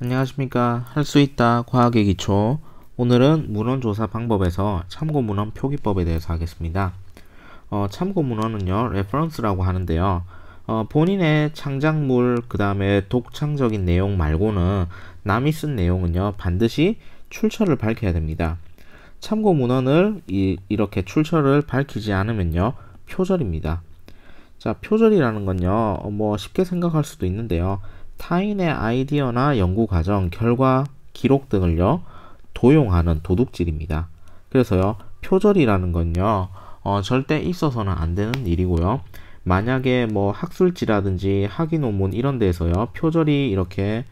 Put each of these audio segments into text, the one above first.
안녕하십니까 할 수 있다 과학의 기초 오늘은 문헌조사 방법에서 참고문헌 표기법에 대해서 하겠습니다 어, 참고문헌은요 레퍼런스라고 하는데요 어, 본인의 창작물 그 다음에 독창적인 내용 말고는 남이 쓴 내용은요 반드시 출처를 밝혀야 됩니다 참고문헌을 이, 렇게 출처를 밝히지 않으면요 표절입니다 자 표절이라는 건요 어, 뭐 쉽게 생각할 수도 있는데요 타인의 아이디어나 연구 과정, 결과, 기록 등을요, 도용하는 도둑질입니다. 그래서요, 표절이라는 건요, 어, 절대 있어서는 안 되는 일이고요. 만약에 뭐 학술지라든지 학위 논문 이런 데에서요, 표절이 이렇게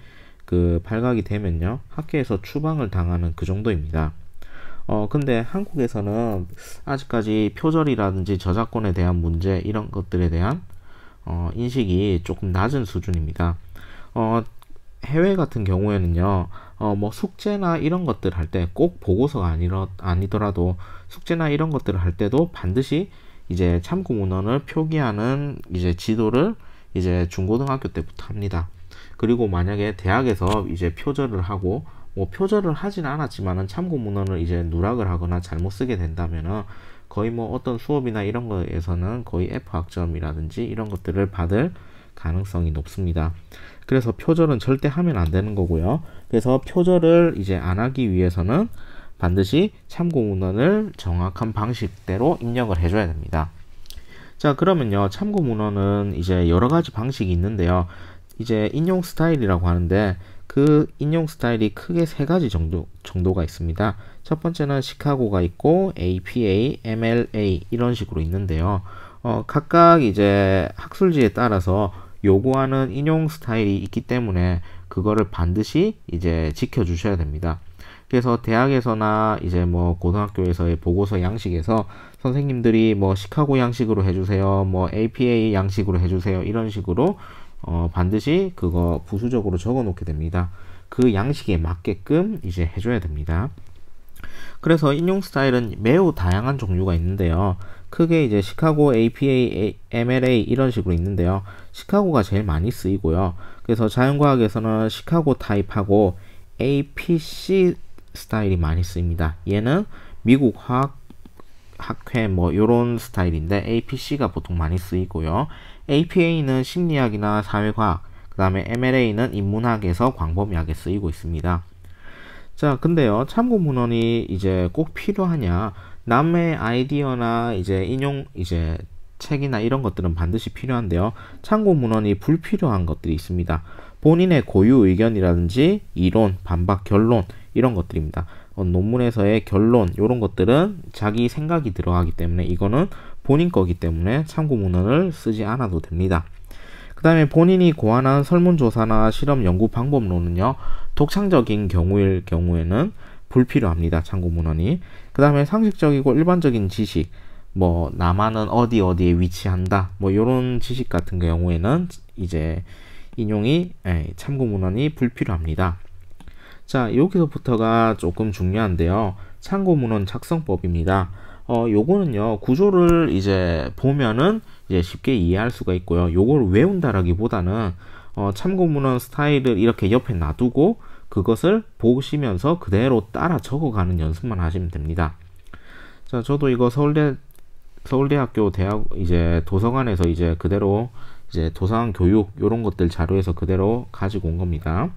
그 발각이 되면요, 학계에서 추방을 당하는 그 정도입니다. 어, 근데 한국에서는 아직까지 표절이라든지 저작권에 대한 문제 이런 것들에 대한 어, 인식이 조금 낮은 수준입니다. 어, 해외 같은 경우에는요, 어, 뭐 숙제나 이런 것들 할 때 꼭 보고서가 아니라, 아니더라도 숙제나 이런 것들을 할 때도 반드시 이제 참고 문헌을 표기하는 이제 지도를 이제 중고등학교 때부터 합니다. 그리고 만약에 대학에서 이제 표절을 하고 뭐 표절을 하진 않았지만은 참고 문헌을 이제 누락을 하거나 잘못 쓰게 된다면은 거의 뭐 어떤 수업이나 이런 거에서는 거의 F학점이라든지 이런 것들을 받을 가능성이 높습니다. 그래서 표절은 절대 하면 안 되는 거고요. 그래서 표절을 이제 안 하기 위해서는 반드시 참고문헌을 정확한 방식대로 입력을 해줘야 됩니다. 자 그러면요 참고문헌은 이제 여러 가지 방식이 있는데요. 이제 인용 스타일이라고 하는데 그 인용 스타일이 크게 세 가지 정도, 정도가 있습니다. 첫 번째는 시카고가 있고 APA, MLA 이런 식으로 있는데요. 어, 각각 이제 학술지에 따라서 요구하는 인용 스타일이 있기 때문에 그거를 반드시 이제 지켜주셔야 됩니다. 그래서 대학에서나 이제 뭐 고등학교에서의 보고서 양식에서 선생님들이 뭐 시카고 양식으로 해주세요, 뭐 APA 양식으로 해주세요 이런 식으로 어 반드시 그거 부수적으로 적어 놓게 됩니다. 그 양식에 맞게끔 이제 해줘야 됩니다. 그래서 인용 스타일은 매우 다양한 종류가 있는데요. 크게 이제 시카고 APA, MLA 이런 식으로 있는데요. 시카고가 제일 많이 쓰이고요. 그래서 자연과학에서는 시카고 타입하고 APC 스타일이 많이 쓰입니다. 얘는 미국 화학 학회 뭐 요런 스타일인데 APC가 보통 많이 쓰이고요. APA는 심리학이나 사회과학, 그 다음에 MLA는 인문학에서 광범위하게 쓰이고 있습니다. 자, 근데요. 참고 문헌이 이제 꼭 필요하냐? 남의 아이디어나 이제 인용 이제 책이나 이런 것들은 반드시 필요한데요. 참고 문헌이 불필요한 것들이 있습니다. 본인의 고유 의견이라든지 이론, 반박, 결론 이런 것들입니다. 어, 논문에서의 결론 이런 것들은 자기 생각이 들어가기 때문에 이거는 본인 거기 때문에 참고 문헌을 쓰지 않아도 됩니다. 그 다음에 본인이 고안한 설문조사나 실험 연구 방법론은요, 독창적인 경우일 경우에는 불필요합니다. 참고 문헌이. 그 다음에 상식적이고 일반적인 지식, 뭐, 나만은 어디 어디에 위치한다, 뭐, 요런 지식 같은 경우에는 이제 인용이, 에, 예, 참고 문헌이 불필요합니다. 자, 여기서부터가 조금 중요한데요. 참고 문헌 작성법입니다. 어, 요거는요, 구조를 이제 보면은 이제 쉽게 이해할 수가 있고요. 요걸 외운다라기보다는 어, 참고문헌 스타일을 이렇게 옆에 놔두고 그것을 보시면서 그대로 따라 적어가는 연습만 하시면 됩니다. 자, 저도 이거 서울대 서울대학교 대학 이제 도서관에서 이제 그대로 이제 도서관 교육 요런 것들 자료에서 그대로 가지고 온 겁니다.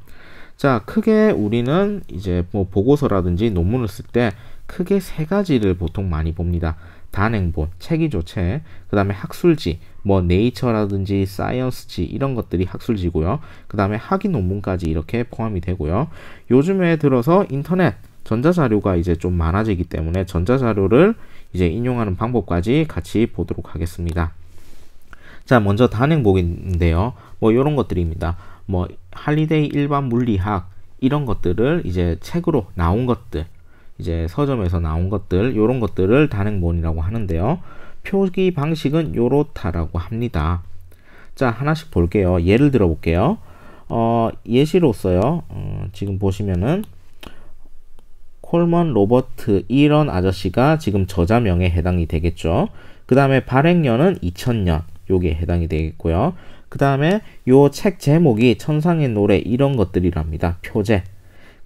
자, 크게 우리는 이제 뭐 보고서라든지 논문을 쓸때 크게 세 가지를 보통 많이 봅니다. 단행본, 책이조 체그 다음에 학술지, 뭐 네이처라든지 사이언스지 이런 것들이 학술지고요. 그 다음에 학위 논문까지 이렇게 포함이 되고요. 요즘에 들어서 인터넷 전자자료가 이제 좀 많아지기 때문에 전자자료를 이제 인용하는 방법까지 같이 보도록 하겠습니다. 자, 먼저 단행복인데요. 뭐 이런 것들입니다. 뭐 할리데이 일반 물리학 이런 것들을 이제 책으로 나온 것들 이제 서점에서 나온 것들 요런 것들을 단행본이라고 하는데요. 표기 방식은 요렇다라고 합니다. 자 하나씩 볼게요. 예를 들어 볼게요. 어, 예시로써요. 어, 지금 보시면은 콜먼 로버트 이런 아저씨가 지금 저자명에 해당이 되겠죠. 그 다음에 발행년은 2000년 요게 해당이 되겠고요. 그 다음에 요 책 제목이 천상의 노래 이런 것들이랍니다. 표제.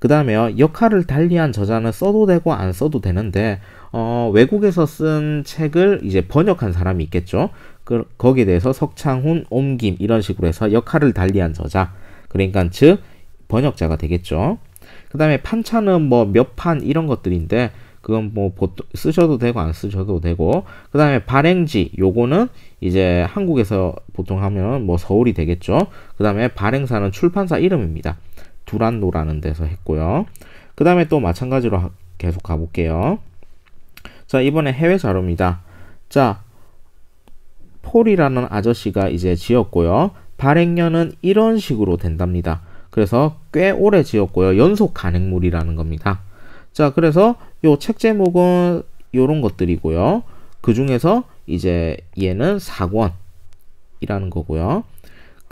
그다음에 역할을 달리한 저자는 써도 되고 안 써도 되는데 어, 외국에서 쓴 책을 이제 번역한 사람이 있겠죠. 그, 거기에 대해서 석창훈, 옮김 이런 식으로 해서 역할을 달리한 저자 그러니까 즉 번역자가 되겠죠. 그 다음에 판차는 뭐 몇 판 이런 것들인데 그건 뭐 보통 쓰셔도 되고 안 쓰셔도 되고 그 다음에 발행지 요거는 이제 한국에서 보통 하면 뭐 서울이 되겠죠 그 다음에 발행사는 출판사 이름입니다 두란노라는 데서 했고요. 그 다음에 또 마찬가지로 하, 계속 가볼게요. 자, 이번에 해외 자료입니다. 자, 폴이라는 아저씨가 이제 지었고요. 발행년은 이런 식으로 된답니다. 그래서 꽤 오래 지었고요. 연속 간행물이라는 겁니다. 자, 그래서 요 책 제목은 요런 것들이고요. 그 중에서 이제 얘는 4권이라는 거고요.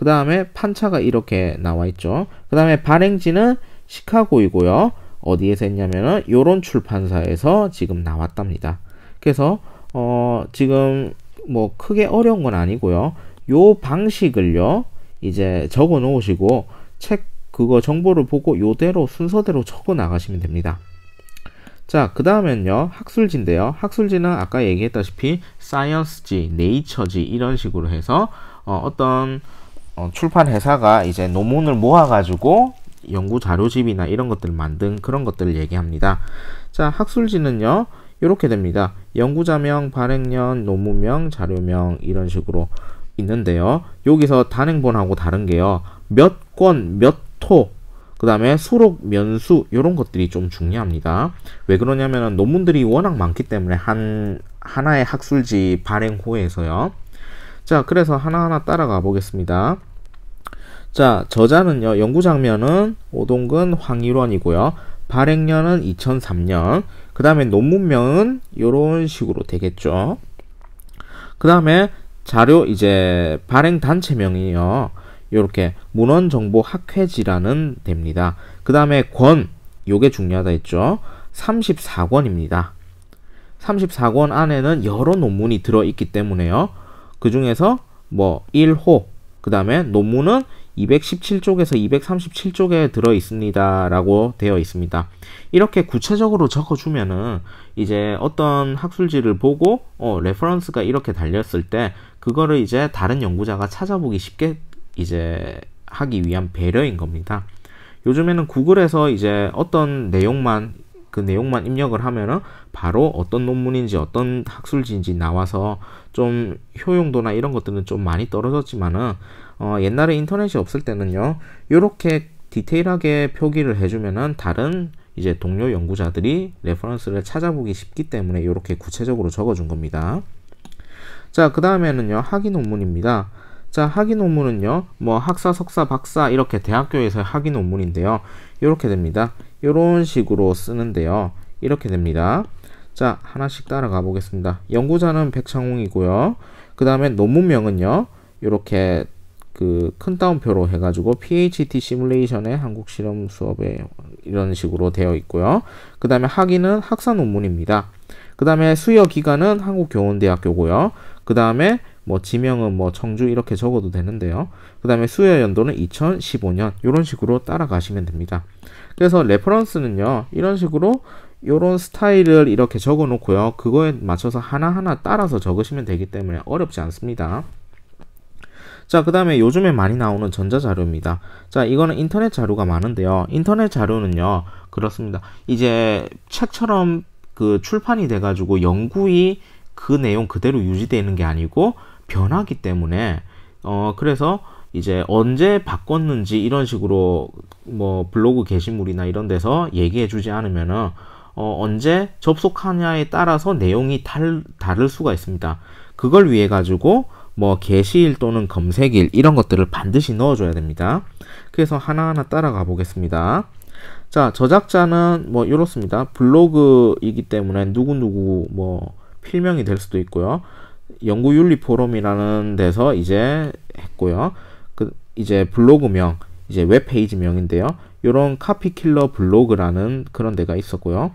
그 다음에 판차가 이렇게 나와 있죠. 그 다음에 발행지는 시카고이고요. 어디에서 했냐면은 요런 출판사에서 지금 나왔답니다. 그래서 어 지금 뭐 크게 어려운 건 아니고요. 요 방식을요. 이제 적어 놓으시고 책 그거 정보를 보고 요대로 순서대로 적어 나가시면 됩니다. 자, 그 다음엔요, 학술지인데요. 학술지는 아까 얘기했다시피, 사이언스지, 네이처지, 이런 식으로 해서, 어, 어떤, 어, 출판 회사가 이제 논문을 모아가지고 연구 자료집이나 이런 것들 을 만든 그런 것들을 얘기합니다. 자, 학술지는요, 이렇게 됩니다. 연구자명, 발행년, 논문명, 자료명 이런 식으로 있는데요. 여기서 단행본하고 다른 게요. 몇 권, 몇 토, 그 다음에 수록, 면수 이런 것들이 좀 중요합니다. 왜 그러냐면 논문들이 워낙 많기 때문에 한 하나의 학술지 발행 후에서요. 자, 그래서 하나하나 따라가 보겠습니다. 자, 저자는요, 연구 장면은 오동근 황일원이고요. 발행년은 2003년. 그 다음에 논문명은 요런 식으로 되겠죠. 그 다음에 자료 이제 발행 단체명이요. 요렇게 문헌정보학회지라는 됩니다. 그 다음에 권, 요게 중요하다 했죠. 34권입니다. 34권 안에는 여러 논문이 들어있기 때문에요. 그 중에서 뭐 1호, 그 다음에 논문은 217쪽에서 237쪽에 들어 있습니다. 라고 되어 있습니다. 이렇게 구체적으로 적어주면은 이제 어떤 학술지를 보고 어, 레퍼런스가 이렇게 달렸을 때 그거를 이제 다른 연구자가 찾아보기 쉽게 이제 하기 위한 배려인 겁니다. 요즘에는 구글에서 이제 어떤 내용만 그 내용만 입력을 하면은 바로 어떤 논문인지 어떤 학술지인지 나와서 좀 효용도나 이런 것들은 좀 많이 떨어졌지만은 어, 옛날에 인터넷이 없을 때는요 이렇게 디테일하게 표기를 해주면은 다른 이제 동료 연구자들이 레퍼런스를 찾아보기 쉽기 때문에 이렇게 구체적으로 적어준 겁니다. 자, 그 다음에는요, 학위 논문입니다. 자, 학위 논문은요, 뭐 학사, 석사, 박사 이렇게 대학교에서 학위 논문인데요. 이렇게 됩니다. 이런 식으로 쓰는데요. 이렇게 됩니다. 자, 하나씩 따라가 보겠습니다. 연구자는 백창웅이고요그 다음에 논문명은요, 이렇게 그큰 따옴표로 해가지고 PHT 시뮬레이션의 한국 실험 수업에 이런 식으로 되어 있고요. 그 다음에 학위는 학사 논문입니다. 그 다음에 수여 기간은 한국교원대학교고요. 그 다음에 뭐 지명은 뭐 청주 이렇게 적어도 되는데요. 그 다음에 수여 연도는 2015년 이런 식으로 따라가시면 됩니다. 그래서 레퍼런스는요. 이런 식으로 이런 스타일을 이렇게 적어 놓고요. 그거에 맞춰서 하나하나 따라서 적으시면 되기 때문에 어렵지 않습니다. 자, 그 다음에 요즘에 많이 나오는 전자자료입니다. 자, 이거는 인터넷 자료가 많은데요. 인터넷 자료는요, 그렇습니다. 이제 책처럼 그 출판이 돼가지고 연구이그 내용 그대로 유지되는 게 아니고 변하기 때문에, 어, 그래서 이제 언제 바꿨는지 이런 식으로 뭐 블로그 게시물이나 이런 데서 얘기해 주지 않으면은 어, 언제 접속하냐에 따라서 내용이 달, 다를 수가 있습니다. 그걸 위해 가지고 뭐 게시일 또는 검색일 이런 것들을 반드시 넣어줘야 됩니다. 그래서 하나하나 따라가 보겠습니다. 자 저작자는 뭐 이렇습니다. 블로그이기 때문에 누구누구 뭐 필명이 될 수도 있고요. 연구윤리 포럼이라는 데서 이제 했고요. 그 이제 블로그명 이제 웹페이지명인데요. 이런 카피킬러 블로그라는 그런 데가 있었고요.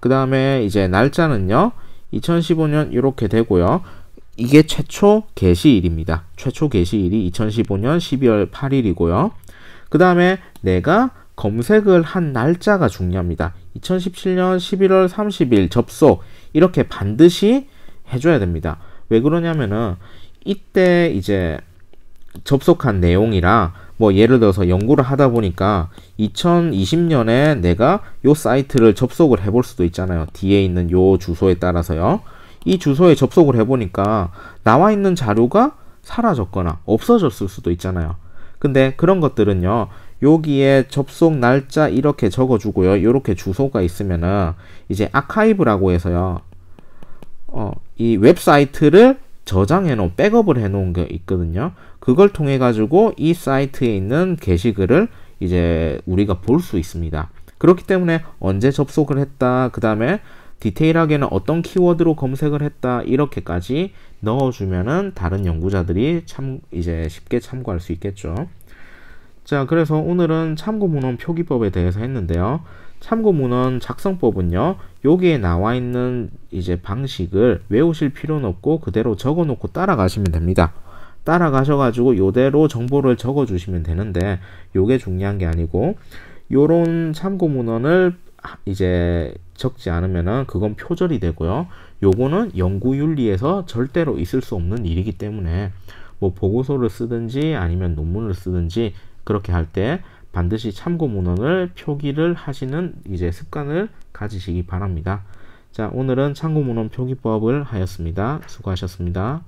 그 다음에 이제 날짜는요. 2015년 이렇게 되고요. 이게 최초 게시일입니다 최초 게시일이 2015년 12월 8일이고요. 그 다음에 내가 검색을 한 날짜가 중요합니다. 2017년 11월 30일 접속 이렇게 반드시 해줘야 됩니다. 왜 그러냐면은 이때 이제 접속한 내용이랑 뭐 예를 들어서 연구를 하다 보니까 2020년에 내가 요 사이트를 접속을 해볼 수도 있잖아요. 뒤에 있는 요 주소에 따라서요. 이 주소에 접속을 해보니까 나와 있는 자료가 사라졌거나 없어졌을 수도 있잖아요. 근데 그런 것들은요. 여기에 접속 날짜 이렇게 적어주고요. 이렇게 주소가 있으면은 이제 아카이브라고 해서요. 어, 이 웹사이트를 저장해놓은 백업을 해놓은 게 있거든요. 그걸 통해 가지고 이 사이트에 있는 게시글을 이제 우리가 볼 수 있습니다. 그렇기 때문에 언제 접속을 했다, 그 다음에 디테일하게는 어떤 키워드로 검색을 했다 이렇게까지 넣어주면은 다른 연구자들이 참 이제 쉽게 참고할 수 있겠죠. 자 그래서 오늘은 참고문헌 표기법에 대해서 했는데요. 참고문헌 작성법은요. 여기에 나와 있는 이제 방식을 외우실 필요는 없고 그대로 적어놓고 따라가시면 됩니다. 따라가셔가지고 이대로 정보를 적어주시면 되는데 이게 중요한 게 아니고 이런 참고문헌을 이제 적지 않으면은 그건 표절이 되고요. 요거는 연구 윤리에서 절대로 있을 수 없는 일이기 때문에 뭐 보고서를 쓰든지 아니면 논문을 쓰든지 그렇게 할 때 반드시 참고 문헌을 표기를 하시는 이제 습관을 가지시기 바랍니다. 자, 오늘은 참고 문헌 표기법을 하였습니다. 수고하셨습니다.